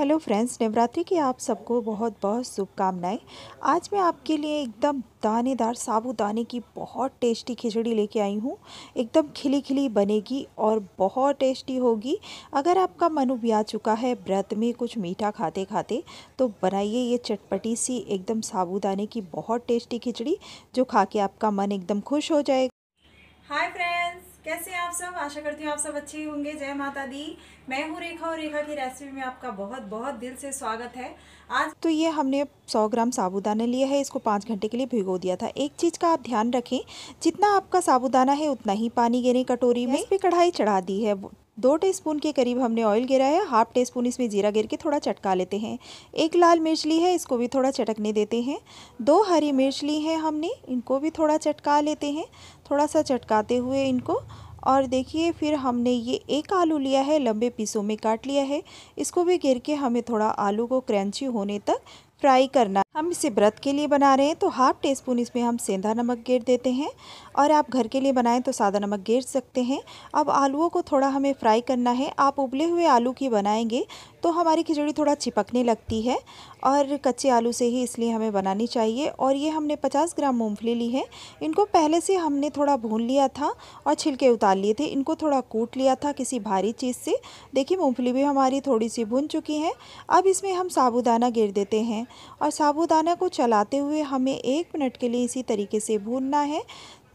hello friends Navratri की आप सबको बहुत बहुत शुभकामनाएं आज मैं आपके लिए एकदम दानेदार साबूदाने की बहुत टेस्टी खिचड़ी लेके आई हूँ एकदम खिली खिली बनेगी और बहुत टेस्टी होगी अगर आपका मन भी आ चुका है व्रत में कुछ मीठा खाते खाते तो बनाइए ये चटपटी सी एकदम साबूदाने की बहुत टेस्टी खिचड़ी जो खा के आपका मन एकदम खुश हो जाएगा हाय फ्रेंड्स सब आशा करती हूँ आप सब अच्छे होंगे जय माता दी मैं हूँ रेखा और रेखा की रेसिपी में आपका बहुत बहुत दिल से स्वागत है आज तो ये हमने 100 ग्राम साबूदाना लिया है इसको पाँच घंटे के लिए भिगो दिया था एक चीज़ का आप ध्यान रखें जितना आपका साबूदाना है उतना ही पानी गिरे कटोरी में इस कढ़ाई चढ़ा दी है दो टीस्पून के करीब हमने ऑयल गिरा है हाफ टी स्पून इसमें जीरा गिर के थोड़ा चटका लेते हैं एक लाल मिर्च ली है इसको भी थोड़ा चटकने देते हैं दो हरी मिर्च ली है हमने इनको भी थोड़ा चटका लेते हैं थोड़ा सा चटकाते हुए इनको और देखिए फिर हमने ये एक आलू लिया है लंबे पीसों में काट लिया है इसको भी घेर के हमें थोड़ा आलू को क्रंची होने तक फ्राई करना हम इसे व्रत के लिए बना रहे हैं तो हाफ टी स्पून इसमें हम सेंधा नमक गेर देते हैं और आप घर के लिए बनाएं तो सादा नमक गेर सकते हैं अब आलूओं को थोड़ा हमें फ्राई करना है आप उबले हुए आलू की बनाएंगे तो हमारी खिचड़ी थोड़ा चिपकने लगती है और कच्चे आलू से ही इसलिए हमें बनानी चाहिए और ये हमने 50 ग्राम मूंगफली ली है इनको पहले से हमने थोड़ा भून लिया था और छिलके उतार लिए थे इनको थोड़ा कूट लिया था किसी भारी चीज़ से देखिए मूँगफली भी हमारी थोड़ी सी भून चुकी है अब इसमें हम साबुदाना गिर देते हैं और साबुदाना को चलाते हुए हमें एक मिनट के लिए इसी तरीके से भूनना है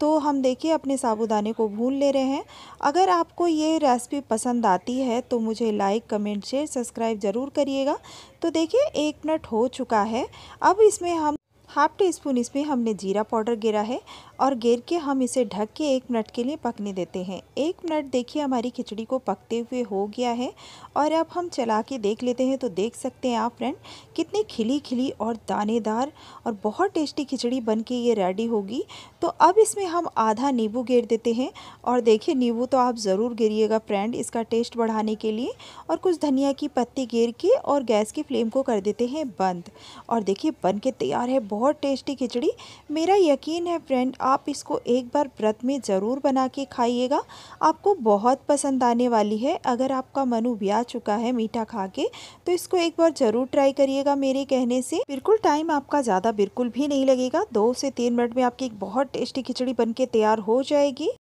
तो हम देखिए अपने साबूदाने को भून ले रहे हैं अगर आपको ये रेसिपी पसंद आती है तो मुझे लाइक कमेंट शेयर सब्सक्राइब ज़रूर करिएगा तो देखिए एक मिनट हो चुका है अब इसमें हम हाफ टी स्पून इसमें हमने जीरा पाउडर गिरा है और गिर के हम इसे ढक के एक मिनट के लिए पकने देते हैं एक मिनट देखिए हमारी खिचड़ी को पकते हुए हो गया है और अब हम चला के देख लेते हैं तो देख सकते हैं आप फ्रेंड कितनी खिली खिली और दानेदार और बहुत टेस्टी खिचड़ी बन के ये रेडी होगी तो अब इसमें हम आधा नींबू गेर देते हैं और देखिए नींबू तो आप ज़रूर गिरिएगा फ्रेंड इसका टेस्ट बढ़ाने के लिए और कुछ धनिया की पत्ती गिर के और गैस की फ्लेम को कर देते हैं बंद और देखिए बन के तैयार है बहुत बहुत टेस्टी खिचड़ी मेरा यकीन है फ्रेंड आप इसको एक बार व्रत में ज़रूर बना के खाइएगा आपको बहुत पसंद आने वाली है अगर आपका मनु ब्या चुका है मीठा खा के तो इसको एक बार ज़रूर ट्राई करिएगा मेरे कहने से बिल्कुल टाइम आपका ज़्यादा बिल्कुल भी नहीं लगेगा दो से तीन मिनट में आपकी एक बहुत टेस्टी खिचड़ी बन के तैयार हो जाएगी